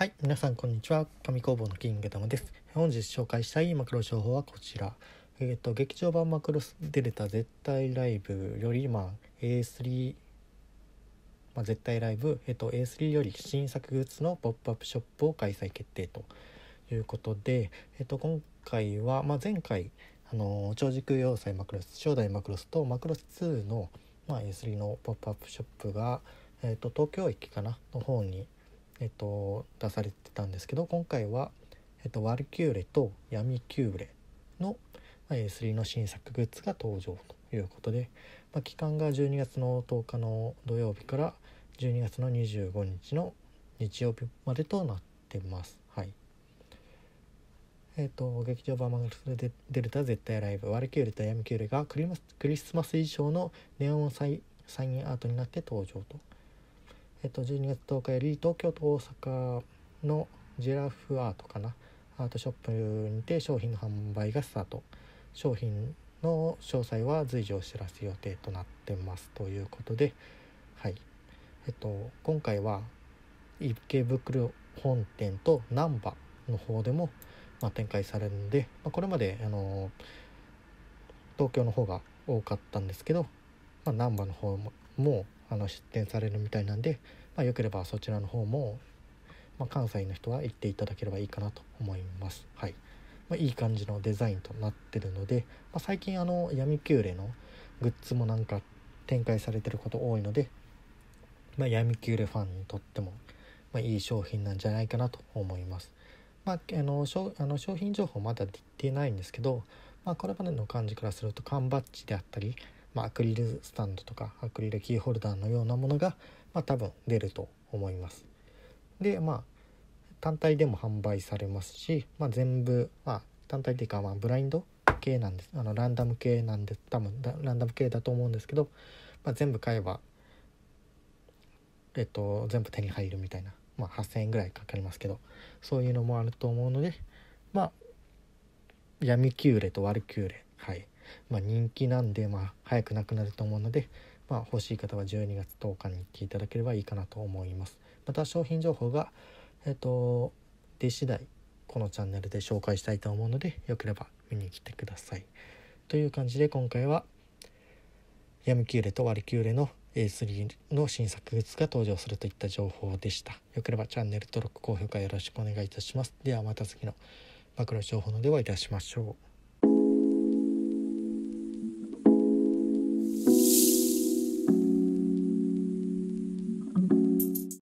はい、皆さんこんにちは。紙工房のキングダムです。本日紹介したいマクロ情報はこちら。えっ、ー、と、劇場版マクロスデルタ絶対ライブより、まあ、A3、まあ、絶対ライブ、えっ、ー、と、A3 より新作グッズのポップアップショップを開催決定ということで、えっ、ー、と、今回は、まあ、前回、あの超軸要塞マクロス、正代マクロスとマクロス2の、まあ、A3 のポップアップショップが、えっ、と、東京駅かなの方に、えっと、出されてたんですけど今回は、えっと、ワルキューレと闇キューレの S3 の新作グッズが登場ということで、まあ、期間が12月の10日の土曜日から12月の25日の日曜日までとなってます。はい。えっ、ー、と、劇場版マグロでデルタ絶対ライブ、ワルキューレと闇キューレがクリスマス衣装のネオンサインアートになって登場と。えっと、12月10日より東京と大阪のジェラフアートかなアートショップにて商品の販売がスタート商品の詳細は随時お知らせ予定となってますということではいえっと今回は池袋本店と難波の方でも、まあ、展開されるので、まあ、これまであの東京の方が多かったんですけど、まあ、難波の方ももあの出展されるみたいなんでまあ、よければそちらの方も、まあ、関西の人は行っていただければいいかなと思います。はいまあ、いい感じのデザインとなってるので、まあ、最近あの闇キューレのグッズもなんか展開されてること多いので、まあ、闇キューレファンにとっても、まあ、いい商品なんじゃないかなと思います。まあ、あの商あの商品情報まだ出てないんですけど、まあ、これまでの感じからすると缶バッジであったり、まあ、アクリルスタンドとかアクリルキーホルダーのようなものが、まあ、多分出ると思います。でまあ単体でも販売されますし、まあ、全部、まあ、単体っていうか、まあ、ブラインド系なんですあのランダム系なんで多分ランダム系だと思うんですけど、まあ、全部買えばえっと全部手に入るみたいな、まあ、8,000円ぐらいかかりますけどそういうのもあると思うのでまあ闇キューレと悪キューレはい、まあ、人気なんで、まあ、早くなくなると思うのでまあ、欲しい方は12月10日に行っていただければいいかなと思います。また商品情報が、えっ、ー、と、出次第このチャンネルで紹介したいと思うので、よければ見に来てください。という感じで今回は、ヤムキューレとワりキューレの A3 の新作グッズが登場するといった情報でした。よければチャンネル登録、高評価よろしくお願いいたします。ではまた次の暴露情報のではいたしましょう。